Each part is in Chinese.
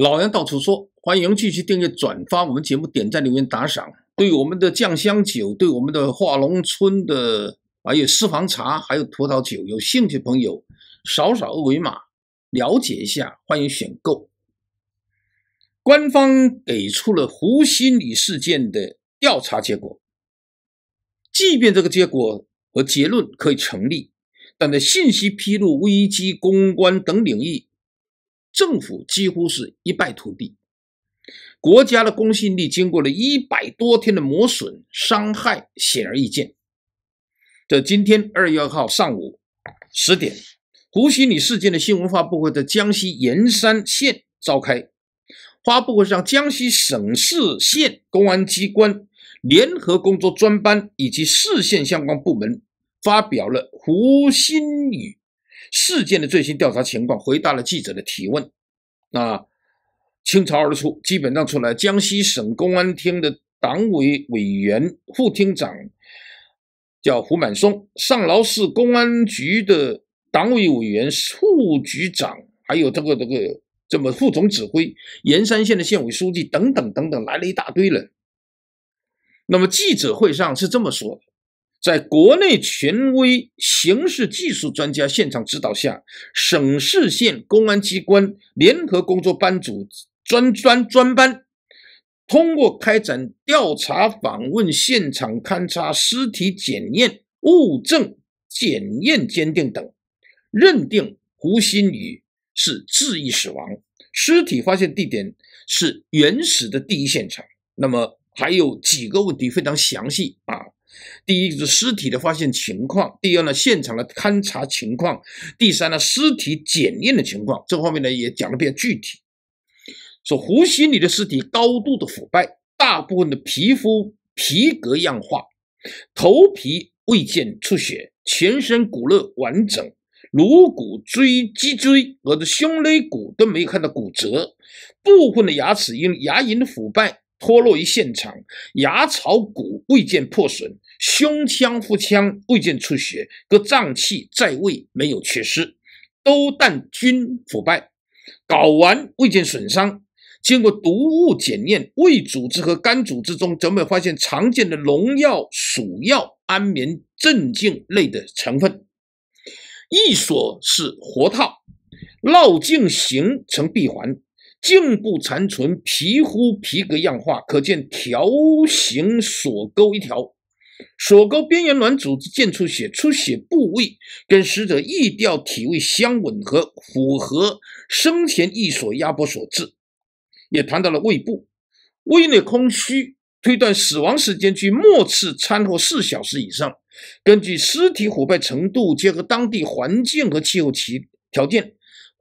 老杨到处说，欢迎继续订阅、转发我们节目，点赞、留言、打赏。对我们的酱香酒、对我们的化龙村的，还有私房茶，还有葡萄酒，有兴趣朋友扫扫二维码了解一下，欢迎选购。官方给出了胡心理事件的调查结果，即便这个结果和结论可以成立，但在信息披露、危机公关等领域。政府几乎是一败涂地，国家的公信力经过了一百多天的磨损、伤害，显而易见。这今天二月二号上午十点，胡新宇事件的新闻发布会，在江西盐山县召开。发布会上，江西省市县公安机关联合工作专班以及市县相关部门发表了胡新宇。事件的最新调查情况，回答了记者的提问。那倾巢而出，基本上出来江西省公安厅的党委委员、副厅长叫胡满松，上饶市公安局的党委委员、副局长，还有这个这个这么副总指挥，盐山县的县委书记等等等等，来了一大堆人。那么记者会上是这么说。的。在国内权威刑事技术专家现场指导下，省市县公安机关联合工作班组专专专班，通过开展调查访问、现场勘查、尸体检验、物证检验鉴定等，认定胡新宇是自缢死亡。尸体发现地点是原始的第一现场。那么还有几个问题非常详细啊。第一个是尸体的发现情况，第二呢，现场的勘查情况，第三呢，尸体检验的情况，这方面呢也讲得比较具体。说胡心里的尸体高度的腐败，大部分的皮肤、皮革样化，头皮未见出血，全身骨肉完整，颅骨、椎脊椎和的胸肋骨都没有看到骨折，部分的牙齿因牙龈的腐败。脱落于现场，牙槽骨未见破损，胸腔、腹腔未见出血，各脏器在位，没有缺失，都但均腐败，睾丸未见损伤。经过毒物检验，胃组织和肝组织中都没有发现常见的农药、鼠药、安眠、镇静类的成分。一所是活套，绕颈形成闭环。颈部残存皮肤皮革样化，可见条形锁沟一条，锁沟边缘软组织见出血，出血部位跟死者异调体位相吻合，符合生前异索压迫所致。也谈到了胃部，胃内空虚，推断死亡时间距末次餐后四小时以上。根据尸体腐败程度，结合当地环境和气候条条件。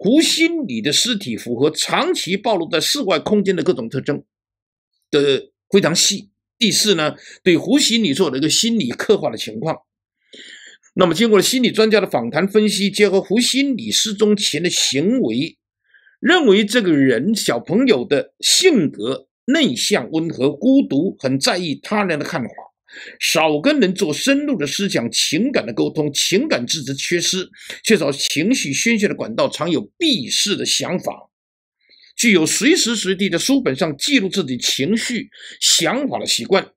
胡心里的尸体符合长期暴露在室外空间的各种特征，的非常细。第四呢，对胡心里做了一个心理刻画的情况。那么经过了心理专家的访谈分析，结合胡心理失踪前的行为，认为这个人小朋友的性格内向、温和、孤独，很在意他人的看法。少跟人做深入的思想、情感的沟通，情感支持缺失，缺少情绪宣泄的管道，常有闭世的想法，具有随时随地在书本上记录自己情绪、想法的习惯。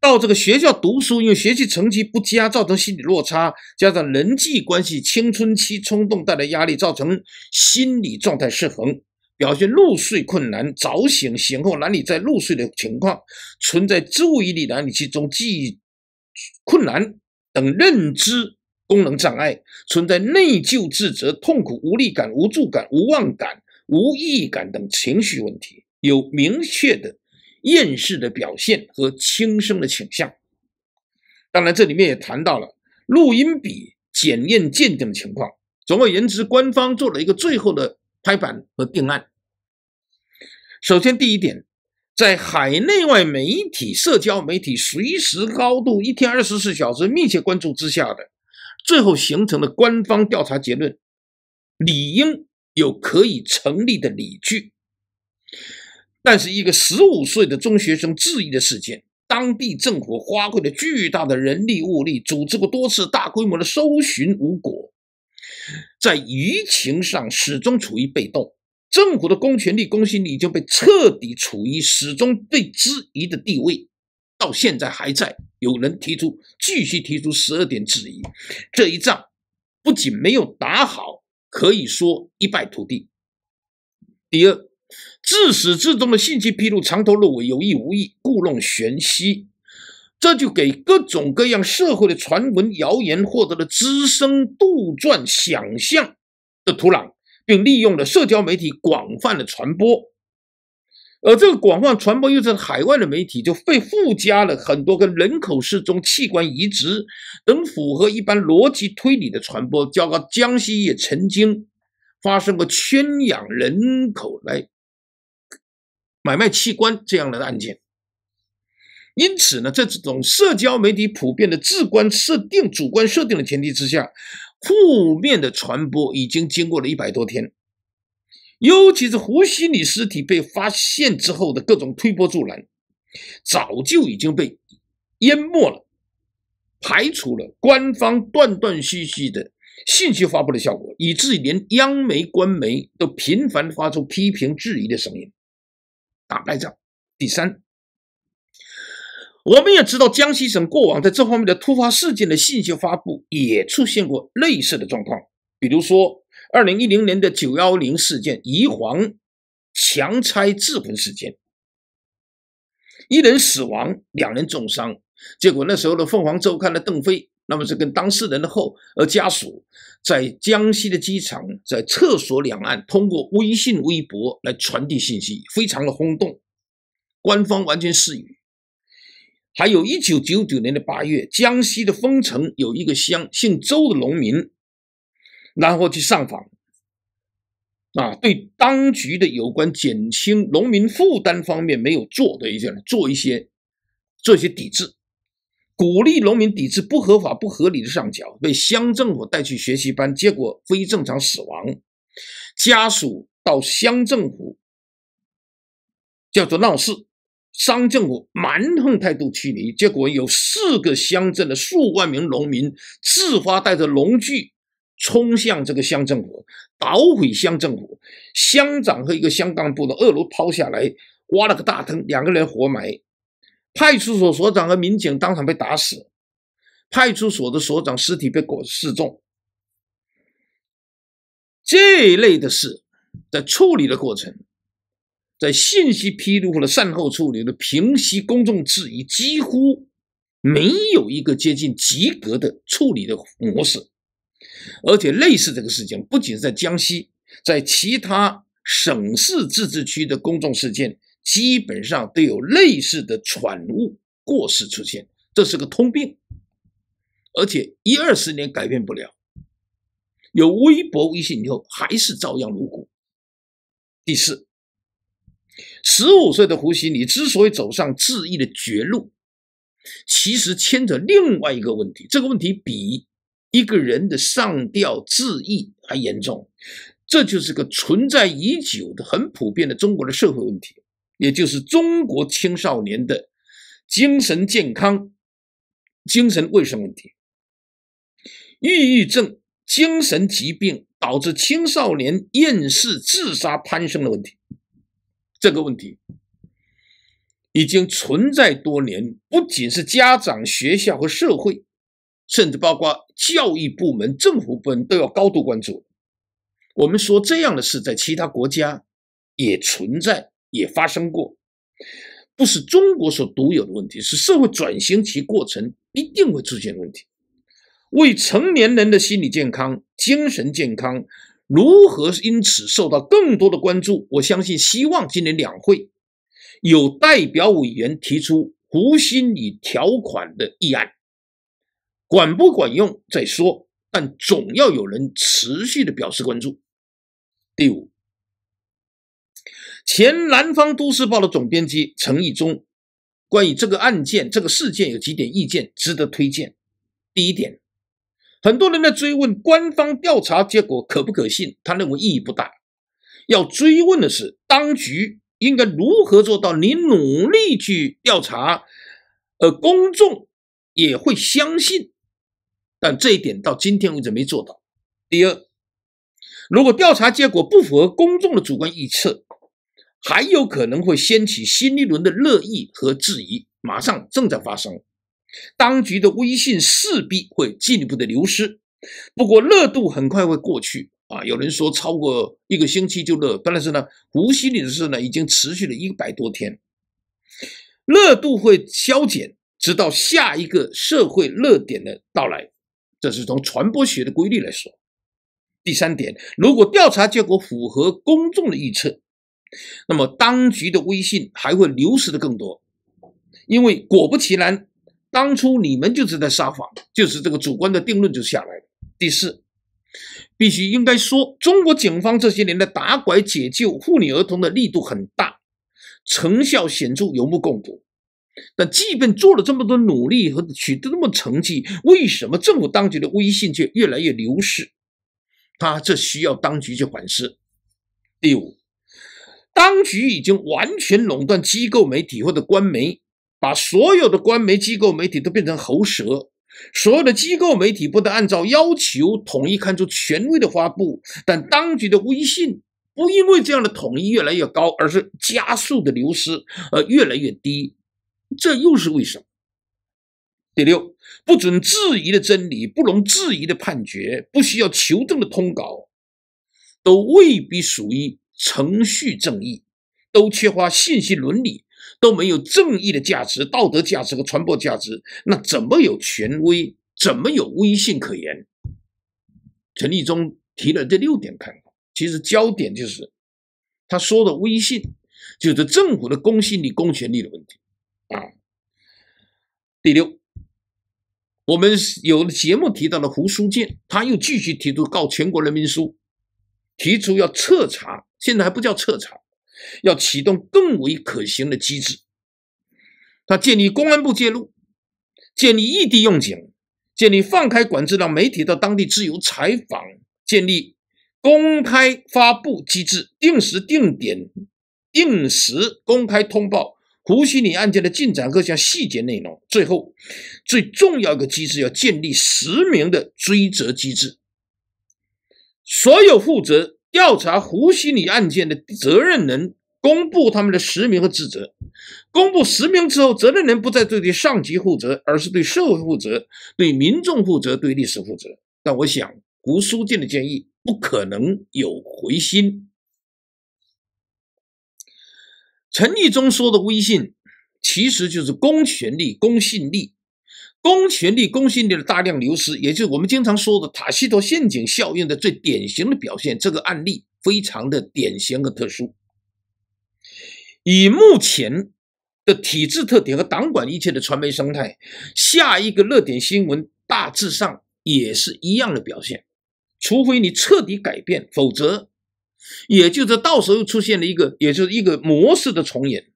到这个学校读书，因为学习成绩不佳，造成心理落差，加上人际关系、青春期冲动带来压力，造成心理状态失衡。表现入睡困难、早醒、醒后难以再入睡的情况，存在注意力难以集中、记忆困难等认知功能障碍，存在内疚、自责、痛苦、无力感、无助感、无望感、无意义感等情绪问题，有明确的厌世的表现和轻生的倾向。当然，这里面也谈到了录音笔检验鉴定的情况。总而言之，官方做了一个最后的拍板和定案。首先，第一点，在海内外媒体、社交媒体随时高度、一天二十四小时密切关注之下的，最后形成的官方调查结论，理应有可以成立的理据。但是，一个十五岁的中学生质疑的事件，当地政府花费了巨大的人力物力，组织过多次大规模的搜寻无果，在舆情上始终处于被动。政府的公权力、公信力已经被彻底处于始终被质疑的地位，到现在还在有人提出继续提出十二点质疑，这一仗不仅没有打好，可以说一败涂地。第二，自始至终的信息披露藏头露尾，有意无意故弄玄虚，这就给各种各样社会的传闻谣言获得了滋生、杜撰、想象的土壤。并利用了社交媒体广泛的传播，而这个广泛传播又在海外的媒体就被附加了很多跟人口失踪、器官移植等符合一般逻辑推理的传播。包括江西也曾经发生过圈养人口来买卖器官这样的案件。因此呢，这种社交媒体普遍的主观设定、主观设定的前提之下。负面的传播已经经过了一百多天，尤其是胡希李尸体被发现之后的各种推波助澜，早就已经被淹没了、排除了。官方断断续续的信息发布的效果，以至于连央媒、官媒都频繁发出批评质疑的声音，打败仗。第三。我们也知道，江西省过往在这方面的突发事件的信息发布也出现过类似的状况，比如说二零一零年的九幺零事件——宜黄强拆自焚事件，一人死亡，两人重伤。结果那时候的《凤凰周刊》的邓飞，那么是跟当事人的后呃家属在江西的机场，在厕所两岸通过微信、微博来传递信息，非常的轰动，官方完全失语。还有，一九九九年的八月，江西的丰城有一个乡姓周的农民，然后去上访，啊，对当局的有关减轻农民负担方面没有做的一些，做一些做一些抵制，鼓励农民抵制不合法、不合理的上缴，被乡政府带去学习班，结果非正常死亡，家属到乡政府叫做闹事。商政府蛮横态度驱离，结果有四个乡镇的数万名农民自发带着农具冲向这个乡政府，捣毁乡政府，乡长和一个乡干部的二楼抛下来，挖了个大坑，两个人活埋，派出所所长和民警当场被打死，派出所的所长尸体被裹示众。这一类的事，在处理的过程。在信息披露或者善后处理的平息公众质疑，几乎没有一个接近及格的处理的模式。而且类似这个事件，不仅是在江西，在其他省市自治区的公众事件，基本上都有类似的传误过失出现，这是个通病。而且一二十年改变不了，有微博微信以后还是照样如故。第四。十五岁的胡锡尼之所以走上自缢的绝路，其实牵着另外一个问题，这个问题比一个人的上吊自缢还严重，这就是个存在已久的、很普遍的中国的社会问题，也就是中国青少年的精神健康、精神卫生问题，抑郁症、精神疾病导致青少年厌世、自杀攀升的问题。这个问题已经存在多年，不仅是家长、学校和社会，甚至包括教育部门、政府部门都要高度关注。我们说这样的事在其他国家也存在、也发生过，不是中国所独有的问题，是社会转型期过程一定会出现问题。未成年人的心理健康、精神健康。如何因此受到更多的关注？我相信，希望今年两会有代表委员提出“胡心理条款”的议案，管不管用再说，但总要有人持续的表示关注。第五，前南方都市报的总编辑陈义忠，关于这个案件、这个事件有几点意见，值得推荐。第一点。很多人在追问官方调查结果可不可信，他认为意义不大。要追问的是，当局应该如何做到？你努力去调查，呃，公众也会相信。但这一点到今天为止没做到。第二，如果调查结果不符合公众的主观预测，还有可能会掀起新一轮的热议和质疑，马上正在发生。当局的威信势必会进一步的流失，不过热度很快会过去啊。有人说超过一个星期就热，但是呢，无锡的事呢已经持续了一百多天，热度会消减，直到下一个社会热点的到来。这是从传播学的规律来说。第三点，如果调查结果符合公众的预测，那么当局的威信还会流失的更多，因为果不其然。当初你们就是在撒谎，就是这个主观的定论就下来了。第四，必须应该说，中国警方这些年的打拐解救妇女儿童的力度很大，成效显著，有目共睹。但即便做了这么多努力和取得那么成绩，为什么政府当局的威信却越来越流失？啊，这需要当局去反思。第五，当局已经完全垄断机构媒体或者官媒。把所有的官媒机构媒体都变成喉舌，所有的机构媒体不得按照要求统一看出权威的发布，但当局的威信不因为这样的统一越来越高，而是加速的流失，而越来越低，这又是为什么？第六，不准质疑的真理，不容质疑的判决，不需要求证的通稿，都未必属于程序正义，都缺乏信息伦理。都没有正义的价值、道德价值和传播价值，那怎么有权威？怎么有威信可言？陈立忠提了这六点看法，其实焦点就是他说的威信，就是政府的公信力、公权力的问题。啊，第六，我们有节目提到了胡书建，他又继续提出告全国人民书，提出要彻查，现在还不叫彻查。要启动更为可行的机制，他建立公安部介入，建立异地用警，建立放开管制，让媒体到当地自由采访，建立公开发布机制，定时定点定时公开通报胡希敏案件的进展各项细节内容。最后，最重要一个机制要建立实名的追责机制，所有负责。调查胡锡理案件的责任人，公布他们的实名和职责。公布实名之后，责任人不再对对上级负责，而是对社会负责、对民众负责、对历史负责。但我想，胡书记的建议不可能有回心。陈立忠说的“威信”，其实就是公权力、公信力。公权力、公信力的大量流失，也就是我们经常说的“塔西佗陷阱效应”的最典型的表现。这个案例非常的典型和特殊。以目前的体制特点和党管一切的传媒生态，下一个热点新闻大致上也是一样的表现，除非你彻底改变，否则，也就是到时候出现了一个，也就是一个模式的重演。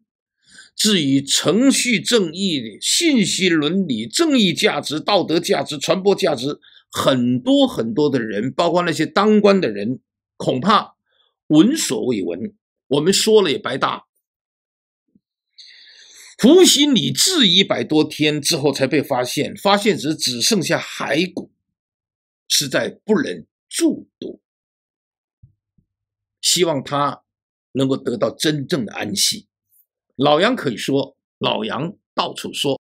至于程序正义、信息伦理、正义价值、道德价值、传播价值，很多很多的人，包括那些当官的人，恐怕闻所未闻。我们说了也白搭。伏羲你治一百多天之后才被发现，发现时只剩下骸骨，实在不忍注读。希望他能够得到真正的安息。老杨可以说，老杨到处说。